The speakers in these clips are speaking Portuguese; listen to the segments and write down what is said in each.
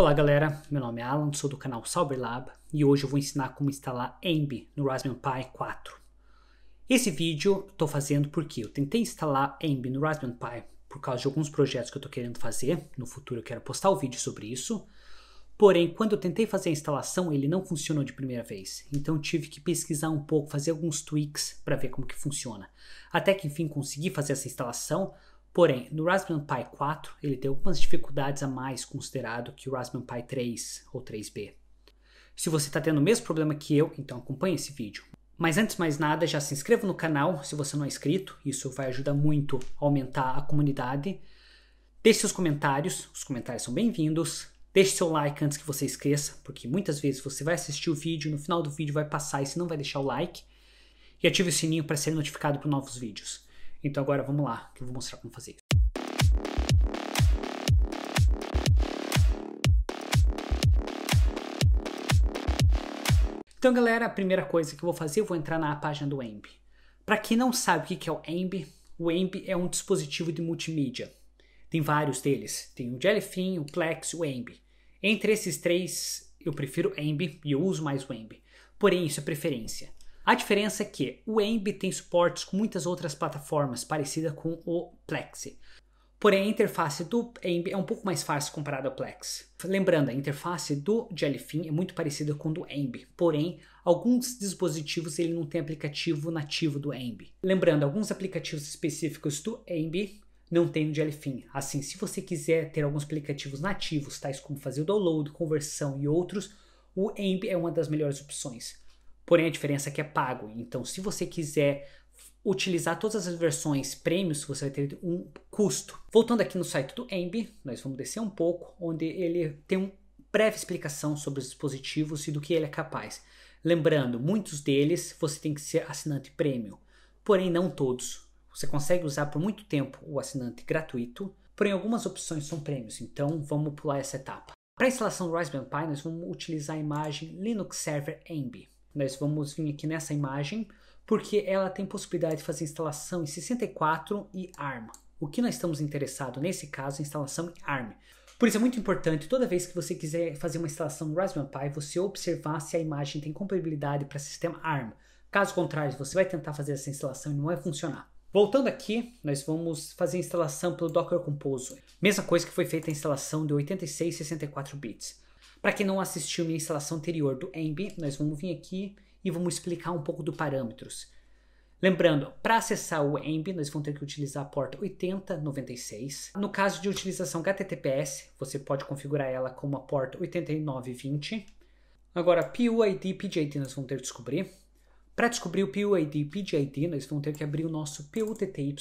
Olá galera, meu nome é Alan, sou do canal Sauber Lab e hoje eu vou ensinar como instalar AMB no Raspberry Pi 4. Esse vídeo estou fazendo porque eu tentei instalar AMB no Raspberry Pi por causa de alguns projetos que eu estou querendo fazer, no futuro eu quero postar o um vídeo sobre isso, porém quando eu tentei fazer a instalação ele não funcionou de primeira vez, então tive que pesquisar um pouco, fazer alguns tweaks para ver como que funciona. Até que enfim consegui fazer essa instalação, Porém, no Raspberry Pi 4 ele tem algumas dificuldades a mais considerado que o Raspberry Pi 3 ou 3B. Se você está tendo o mesmo problema que eu, então acompanhe esse vídeo. Mas antes de mais nada, já se inscreva no canal se você não é inscrito, isso vai ajudar muito a aumentar a comunidade. Deixe seus comentários, os comentários são bem-vindos. Deixe seu like antes que você esqueça, porque muitas vezes você vai assistir o vídeo, no final do vídeo vai passar e você não vai deixar o like. E ative o sininho para ser notificado por novos vídeos. Então agora vamos lá, que eu vou mostrar como fazer Então galera, a primeira coisa que eu vou fazer, eu vou entrar na página do AMB. Para quem não sabe o que é o AMB, o AMB é um dispositivo de multimídia. Tem vários deles, tem o Jellyfin, o Plex e o AMB. Entre esses três, eu prefiro AMB e eu uso mais o AMB. Porém, isso é preferência. A diferença é que o Emb tem suportes com muitas outras plataformas, parecida com o Plexi. Porém, a interface do Emb é um pouco mais fácil comparada ao Plex. Lembrando, a interface do Jellyfin é muito parecida com a do Emb, porém, alguns dispositivos ele não tem aplicativo nativo do Emb. Lembrando, alguns aplicativos específicos do Emb não tem no Jellyfin. Assim, se você quiser ter alguns aplicativos nativos, tais como fazer o download, conversão e outros, o Emb é uma das melhores opções. Porém, a diferença é que é pago. Então, se você quiser utilizar todas as versões prêmios, você vai ter um custo. Voltando aqui no site do Emb, nós vamos descer um pouco, onde ele tem uma breve explicação sobre os dispositivos e do que ele é capaz. Lembrando, muitos deles você tem que ser assinante premium, porém não todos. Você consegue usar por muito tempo o assinante gratuito, porém algumas opções são prêmios, então vamos pular essa etapa. Para a instalação do Raspberry Pi, nós vamos utilizar a imagem Linux Server Embi. Nós vamos vir aqui nessa imagem, porque ela tem possibilidade de fazer instalação em 64 e ARM. O que nós estamos interessados nesse caso é instalação em ARM. Por isso é muito importante, toda vez que você quiser fazer uma instalação Raspberry Pi, você observar se a imagem tem compatibilidade para sistema ARM. Caso contrário, você vai tentar fazer essa instalação e não vai funcionar. Voltando aqui, nós vamos fazer a instalação pelo Docker Compose. Mesma coisa que foi feita a instalação de 86 e 64 bits. Para quem não assistiu minha instalação anterior do EMB, nós vamos vir aqui e vamos explicar um pouco dos parâmetros. Lembrando, para acessar o EMB, nós vamos ter que utilizar a porta 8096. No caso de utilização HTTPS, você pode configurar ela como a porta 8920. Agora, PUID PJT nós vamos ter que descobrir. Para descobrir o PUID PJT, nós vamos ter que abrir o nosso PUTTY.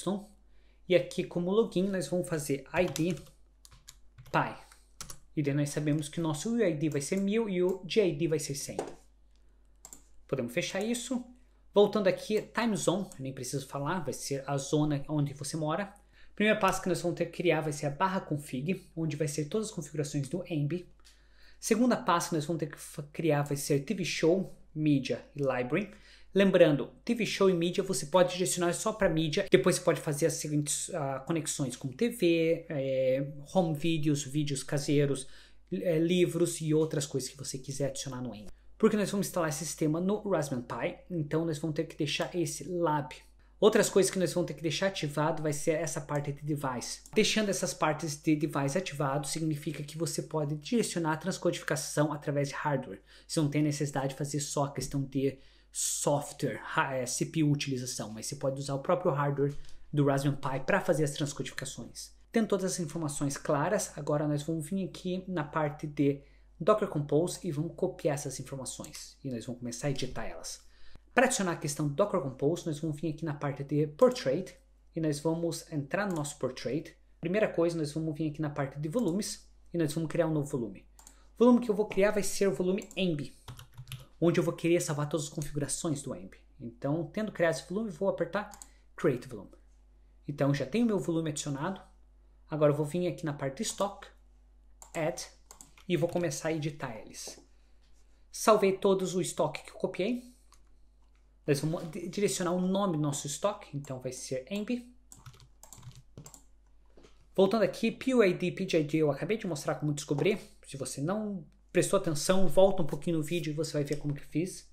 E aqui, como login, nós vamos fazer ID PI. E daí nós sabemos que o nosso UID vai ser 1000 e o GID vai ser 100. Podemos fechar isso. Voltando aqui, time zone, nem preciso falar, vai ser a zona onde você mora. primeira primeiro passo que nós vamos ter que criar vai ser a barra config, onde vai ser todas as configurações do Emby Segunda passo que nós vamos ter que criar vai ser TV Show, Media e Library. Lembrando, TV Show e mídia você pode direcionar só para mídia, depois você pode fazer as seguintes uh, conexões com TV, é, eh, home videos, vídeos caseiros, é, livros e outras coisas que você quiser adicionar no end. Porque nós vamos instalar esse sistema no Raspberry Pi, então nós vamos ter que deixar esse lab Outras coisas que nós vamos ter que deixar ativado vai ser essa parte de device. Deixando essas partes de device ativado significa que você pode direcionar a transcodificação através de hardware. Você não tem necessidade de fazer só a questão de software, é, CPU utilização, mas você pode usar o próprio hardware do Raspberry Pi para fazer as transcodificações. Tendo todas as informações claras, agora nós vamos vir aqui na parte de Docker Compose e vamos copiar essas informações e nós vamos começar a editar elas. Para adicionar a questão Docker Compose, nós vamos vir aqui na parte de Portrait e nós vamos entrar no nosso Portrait. Primeira coisa, nós vamos vir aqui na parte de volumes e nós vamos criar um novo volume. O volume que eu vou criar vai ser o volume Emb onde eu vou querer salvar todas as configurações do AMP. Então, tendo criado esse volume, vou apertar Create Volume. Então, já tenho meu volume adicionado. Agora, eu vou vir aqui na parte Stock, Add, e vou começar a editar eles. Salvei todos o estoque que eu copiei. Nós vamos direcionar o nome do nosso estoque, então vai ser AMP. Voltando aqui, PUID, PGID, eu acabei de mostrar como descobrir. Se você não prestou atenção, volta um pouquinho no vídeo e você vai ver como que fiz.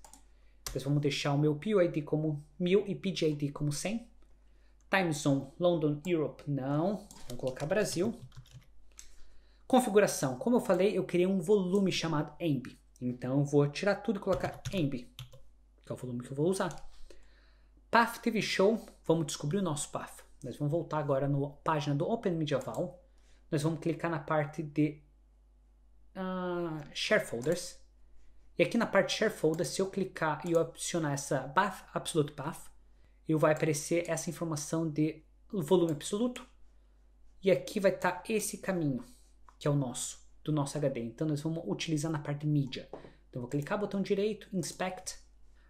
Depois vamos deixar o meu PUID como 1000 e PGID como 100. Time Zone, London, Europe, não. Vamos colocar Brasil. Configuração. Como eu falei, eu queria um volume chamado AMB. Então, vou tirar tudo e colocar AMB, que é o volume que eu vou usar. Path TV Show, vamos descobrir o nosso path. Nós vamos voltar agora na página do Open Medieval. Nós vamos clicar na parte de Share ah, sharefolders. E aqui na parte sharefolders, se eu clicar e eu adicionar essa path, absolute path, eu vai aparecer essa informação de volume absoluto. E aqui vai estar tá esse caminho, que é o nosso, do nosso HD. Então nós vamos utilizar na parte mídia. Então vou clicar botão direito, inspect,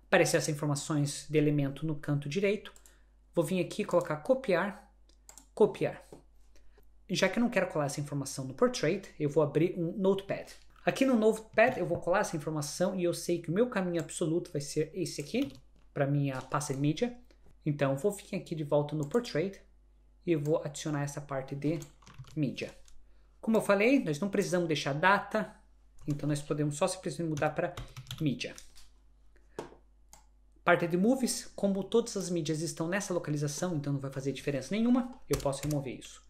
aparecer essas informações de elemento no canto direito. Vou vir aqui colocar copiar, copiar já que eu não quero colar essa informação no Portrait, eu vou abrir um Notepad. Aqui no Notepad eu vou colar essa informação e eu sei que o meu caminho absoluto vai ser esse aqui, para minha pasta de mídia. Então eu vou vir aqui de volta no Portrait e vou adicionar essa parte de mídia. Como eu falei, nós não precisamos deixar data, então nós podemos só simplesmente mudar para mídia. Parte de movies, como todas as mídias estão nessa localização, então não vai fazer diferença nenhuma, eu posso remover isso.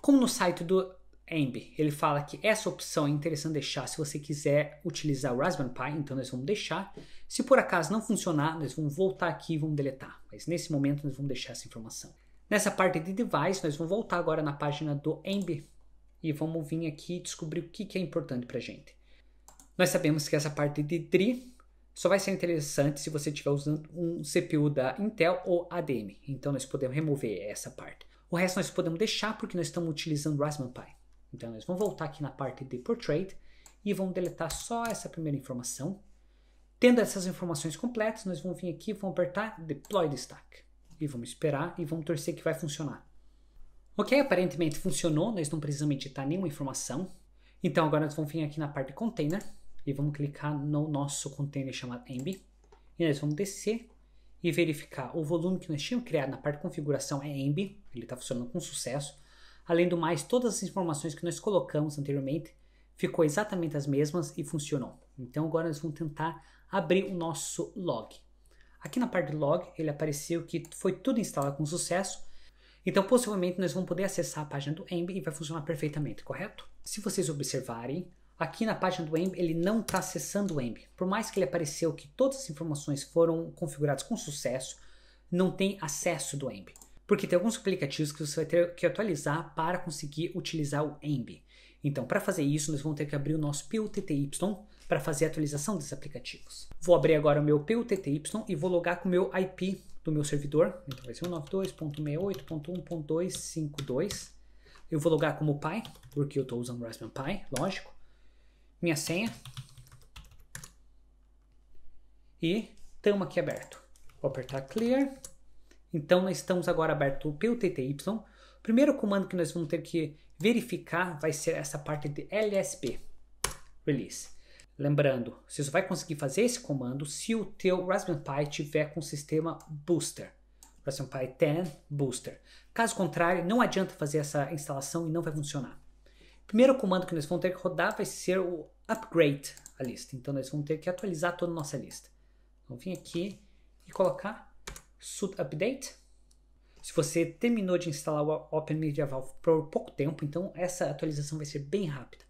Como no site do Ambi, ele fala que essa opção é interessante deixar se você quiser utilizar o Raspberry Pi, então nós vamos deixar. Se por acaso não funcionar, nós vamos voltar aqui e vamos deletar. Mas nesse momento nós vamos deixar essa informação. Nessa parte de device, nós vamos voltar agora na página do Ambi e vamos vir aqui descobrir o que, é importante para gente. Nós sabemos que essa parte de DRI só vai ser interessante se você estiver usando um CPU da Intel ou ADM. Então nós podemos remover essa parte. O resto nós podemos deixar porque nós estamos utilizando Raspberry Pi. Então nós vamos voltar aqui na parte de Portrait e vamos deletar só essa primeira informação. Tendo essas informações completas, nós vamos vir aqui, vamos apertar Deploy Stack E vamos esperar e vamos torcer que vai funcionar. Ok, aparentemente funcionou, nós não precisamos editar nenhuma informação. Então agora nós vamos vir aqui na parte de Container e vamos clicar no nosso container chamado Ambi. E nós vamos descer e verificar o volume que nós tínhamos criado na parte de configuração é EMB, ele está funcionando com sucesso. Além do mais, todas as informações que nós colocamos anteriormente ficou exatamente as mesmas e funcionou. Então agora nós vamos tentar abrir o nosso log. Aqui na parte de log, ele apareceu que foi tudo instalado com sucesso. Então, possivelmente, nós vamos poder acessar a página do Emb e vai funcionar perfeitamente, correto? Se vocês observarem, Aqui na página do EMB, ele não está acessando o EMB. Por mais que ele apareceu que todas as informações foram configuradas com sucesso, não tem acesso do EMB. Porque tem alguns aplicativos que você vai ter que atualizar para conseguir utilizar o EMB. Então, para fazer isso, nós vamos ter que abrir o nosso PUTTY para fazer a atualização desses aplicativos. Vou abrir agora o meu PUTTY e vou logar com o meu IP do meu servidor. Então, vai ser 192.68.1.252. Eu vou logar como pai, porque eu estou usando Raspberry Pi, lógico minha senha. E estamos aqui aberto. Vou apertar clear. Então nós estamos agora aberto pelo TTY. O primeiro comando que nós vamos ter que verificar vai ser essa parte de LSP, release. Lembrando, você só vai conseguir fazer esse comando se o teu Raspberry Pi tiver com o sistema Booster. Raspberry Pi 10 Booster. Caso contrário, não adianta fazer essa instalação e não vai funcionar. O primeiro comando que nós vamos ter que rodar vai ser o upgrade a lista. Então nós vamos ter que atualizar toda a nossa lista. Vamos então, vir aqui e colocar sudo update. Se você terminou de instalar o Open Media Valve por pouco tempo, então essa atualização vai ser bem rápida.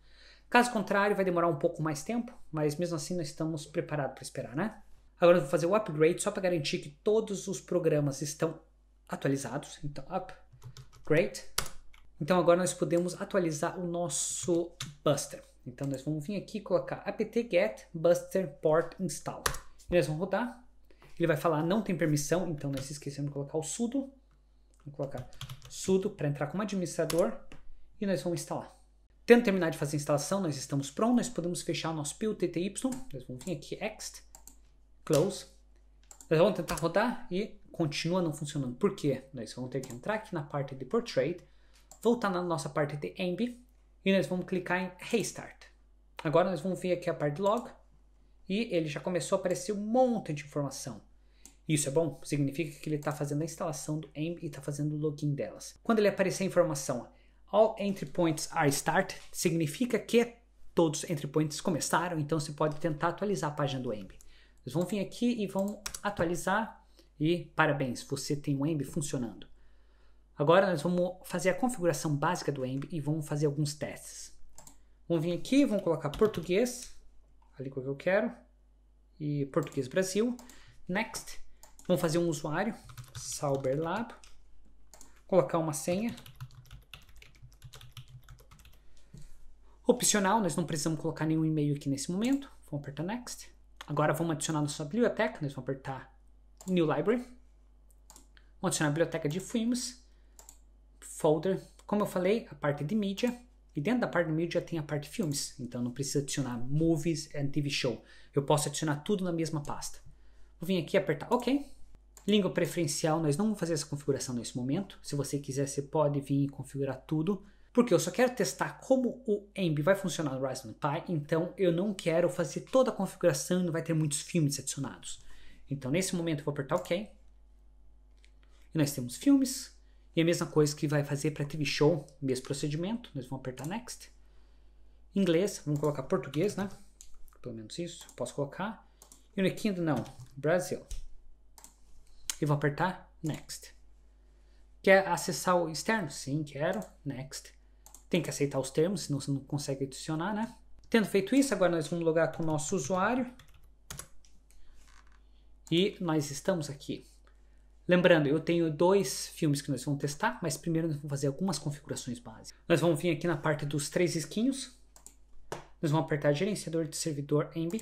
Caso contrário, vai demorar um pouco mais tempo, mas mesmo assim nós estamos preparados para esperar, né? Agora eu vou fazer o upgrade só para garantir que todos os programas estão atualizados. Então, upgrade. Então agora nós podemos atualizar o nosso Buster. Então nós vamos vir aqui e colocar apt-get buster port install. E nós vamos rodar. Ele vai falar não tem permissão, então nós esquecemos de colocar o sudo. Vou colocar sudo para entrar como administrador e nós vamos instalar. Tendo terminado de fazer a instalação, nós estamos prontos, nós podemos fechar o nosso PUTTY. Nós vamos vir aqui, ext, close. Nós vamos tentar rodar e continua não funcionando. Por quê? Nós vamos ter que entrar aqui na parte de portrait, voltar na nossa parte de Emb e nós vamos clicar em Restart. Agora nós vamos vir aqui a parte de Log e ele já começou a aparecer um monte de informação. Isso é bom? Significa que ele está fazendo a instalação do AMP e está fazendo o login delas. Quando ele aparecer a informação All Entry Points are Start, significa que todos os Entry Points começaram, então você pode tentar atualizar a página do AMP. Nós vamos vir aqui e vamos atualizar e parabéns, você tem o AMP funcionando. Agora nós vamos fazer a configuração básica do AMP e vamos fazer alguns testes. Vamos vir aqui, vamos colocar português, ali qual que eu quero, e português Brasil. Next, vamos fazer um usuário, Sauberlab, colocar uma senha. Opcional, nós não precisamos colocar nenhum e-mail aqui nesse momento. Vamos apertar Next. Agora vamos adicionar nossa biblioteca, nós vamos apertar New Library. Vamos adicionar a biblioteca de filmes folder, como eu falei, a parte de mídia, e dentro da parte de mídia tem a parte de filmes, então não precisa adicionar movies and TV show. Eu posso adicionar tudo na mesma pasta. Vou vir aqui apertar OK. Língua preferencial, nós não vamos fazer essa configuração nesse momento. Se você quiser, você pode vir e configurar tudo, porque eu só quero testar como o AMB vai funcionar no Raspberry Pi, então eu não quero fazer toda a configuração e não vai ter muitos filmes adicionados. Então, nesse momento, eu vou apertar OK. E nós temos filmes, e a mesma coisa que vai fazer para TV Show, mesmo procedimento, nós vamos apertar Next. Inglês, vamos colocar português, né? Pelo menos isso, posso colocar. o Kingdom, não, Brasil. E vou apertar Next. Quer acessar o externo? Sim, quero. Next. Tem que aceitar os termos, senão você não consegue adicionar, né? Tendo feito isso, agora nós vamos logar com o nosso usuário. E nós estamos aqui. Lembrando, eu tenho dois filmes que nós vamos testar, mas primeiro nós vamos fazer algumas configurações básicas. Nós vamos vir aqui na parte dos três esquinhos, nós vamos apertar gerenciador de servidor EMB.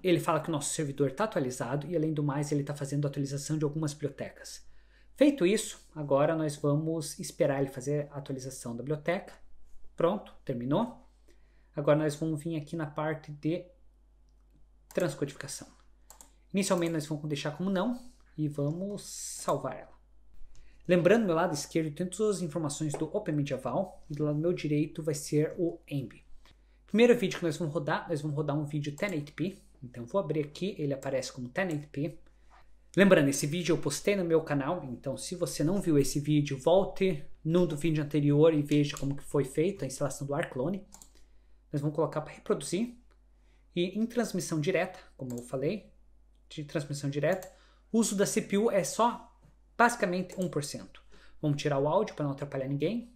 Ele fala que o nosso servidor está atualizado e além do mais ele está fazendo a atualização de algumas bibliotecas. Feito isso, agora nós vamos esperar ele fazer a atualização da biblioteca. Pronto, terminou. Agora nós vamos vir aqui na parte de transcodificação. Inicialmente nós vamos deixar como não, e vamos salvar ela. Lembrando, meu lado esquerdo tem todas as informações do Open Medieval e do lado meu direito vai ser o Emb. Primeiro vídeo que nós vamos rodar, nós vamos rodar um vídeo 1080p. Então vou abrir aqui, ele aparece como 1080p. Lembrando, esse vídeo eu postei no meu canal, então se você não viu esse vídeo, volte no do vídeo anterior e veja como que foi feita a instalação do ArClone. Nós vamos colocar para reproduzir. E em transmissão direta, como eu falei, de transmissão direta, o uso da CPU é só basicamente 1%. Vamos tirar o áudio para não atrapalhar ninguém.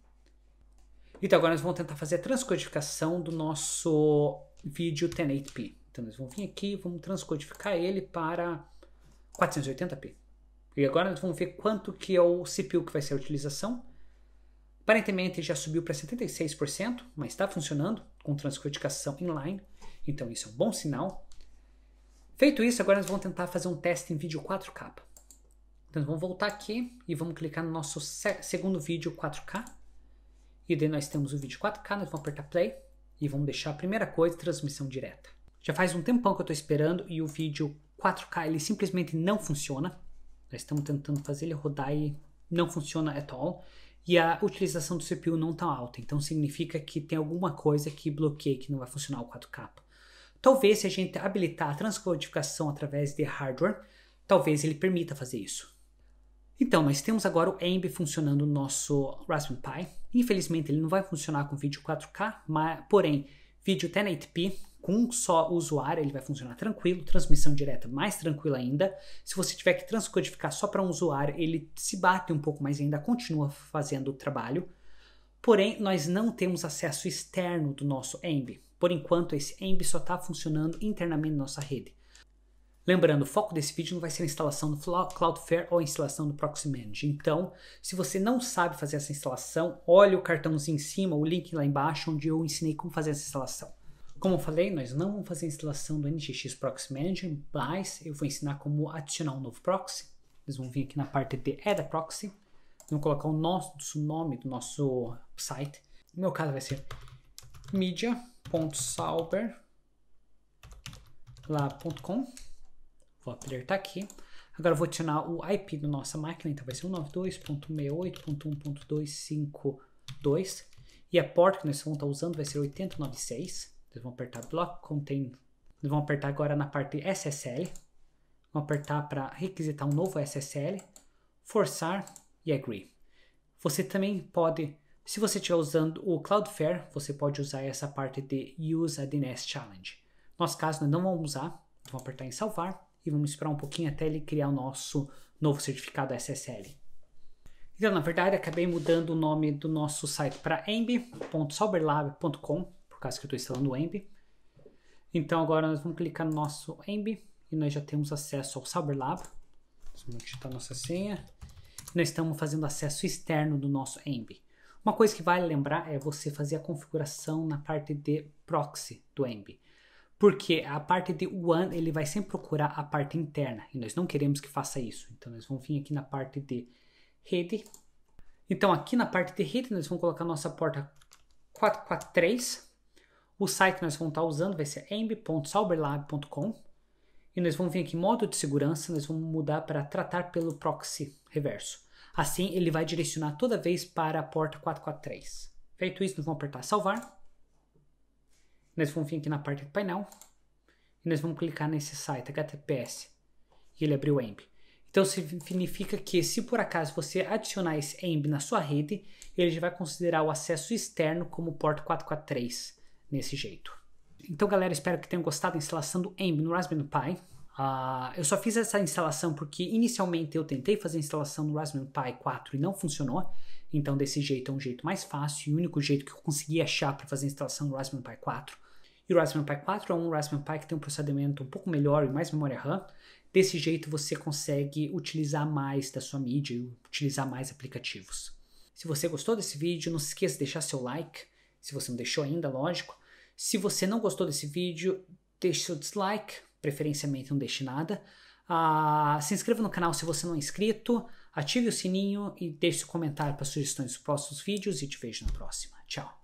Então agora nós vamos tentar fazer a transcodificação do nosso vídeo 1080p. Então nós vamos vir aqui, vamos transcodificar ele para 480p. E agora nós vamos ver quanto que é o CPU que vai ser a utilização. Aparentemente já subiu para 76%, mas está funcionando com transcodificação inline. Então isso é um bom sinal. Feito isso, agora nós vamos tentar fazer um teste em vídeo 4K. Então vamos voltar aqui e vamos clicar no nosso segundo vídeo 4K. E daí nós temos o vídeo 4K, nós vamos apertar play e vamos deixar a primeira coisa, transmissão direta. Já faz um tempão que eu estou esperando e o vídeo 4K ele simplesmente não funciona. Nós estamos tentando fazer ele rodar e não funciona at all. E a utilização do CPU não está alta, então significa que tem alguma coisa que bloqueia, que não vai funcionar o 4K. Talvez se a gente habilitar a transcodificação através de hardware, talvez ele permita fazer isso. Então, nós temos agora o EMB funcionando no nosso Raspberry Pi. Infelizmente, ele não vai funcionar com vídeo 4K, mas, porém, vídeo 1080p com um só usuário ele vai funcionar tranquilo, transmissão direta mais tranquila ainda. Se você tiver que transcodificar só para um usuário, ele se bate um pouco, mais, ainda continua fazendo o trabalho. Porém, nós não temos acesso externo do nosso EMB. Por enquanto, esse EMB só está funcionando internamente na nossa rede. Lembrando, o foco desse vídeo não vai ser a instalação do Cloudflare ou a instalação do Proxy Manager. Então, se você não sabe fazer essa instalação, olhe o cartãozinho em cima, o link lá embaixo, onde eu ensinei como fazer essa instalação. Como eu falei, nós não vamos fazer a instalação do NGX Proxy Manager, mas eu vou ensinar como adicionar um novo proxy. Vocês vão vir aqui na parte de Add é a Proxy, vão colocar o nosso nome do nosso site. No meu caso vai ser Media lá.com. Vou apertar aqui. Agora eu vou adicionar o IP da nossa máquina, então vai ser 192.168.1.252 E a porta que nós vamos estar tá usando vai ser 8096. Vocês vão apertar Block Contain. Vocês vão apertar agora na parte SSL. Vão apertar para requisitar um novo SSL, forçar e agree. Você também pode se você estiver usando o Cloudflare, você pode usar essa parte de Use a DNS Challenge. Nosso caso, nós não vamos usar, vamos apertar em salvar e vamos esperar um pouquinho até ele criar o nosso novo certificado SSL. Então, na verdade, acabei mudando o nome do nosso site para emb.sauberlab.com, por causa que eu estou instalando o emb. Então, agora nós vamos clicar no nosso emb e nós já temos acesso ao Sauberlab. Vamos digitar nossa senha. Nós estamos fazendo acesso externo do nosso emb. Uma coisa que vale lembrar é você fazer a configuração na parte de proxy do Emb, Porque a parte de WAN ele vai sempre procurar a parte interna e nós não queremos que faça isso. Então nós vamos vir aqui na parte de rede. Então aqui na parte de rede nós vamos colocar nossa porta 443. O site que nós vamos estar usando vai ser amb.sauberlab.com e nós vamos vir aqui em modo de segurança, nós vamos mudar para tratar pelo proxy reverso. Assim, ele vai direcionar toda vez para a porta 443. Feito isso, nós vamos apertar salvar. Nós vamos vir aqui na parte do painel. E nós vamos clicar nesse site, HTTPS. E ele abriu o AMP. Então, significa que se por acaso você adicionar esse AMP na sua rede, ele já vai considerar o acesso externo como porta 443, nesse jeito. Então, galera, espero que tenham gostado da instalação do AMP no Raspberry Pi. Uh, eu só fiz essa instalação porque inicialmente eu tentei fazer a instalação no Raspberry Pi 4 e não funcionou. Então, desse jeito é um jeito mais fácil e o único jeito que eu consegui achar para fazer a instalação no Raspberry Pi 4. E o Raspberry Pi 4 é um Raspberry Pi que tem um procedimento um pouco melhor e mais memória RAM. Desse jeito você consegue utilizar mais da sua mídia, utilizar mais aplicativos. Se você gostou desse vídeo, não se esqueça de deixar seu like, se você não deixou ainda, lógico. Se você não gostou desse vídeo, deixe seu dislike, preferencialmente não deixe nada. Ah, se inscreva no canal se você não é inscrito, ative o sininho e deixe seu comentário para sugestões dos próximos vídeos e te vejo na próxima. Tchau!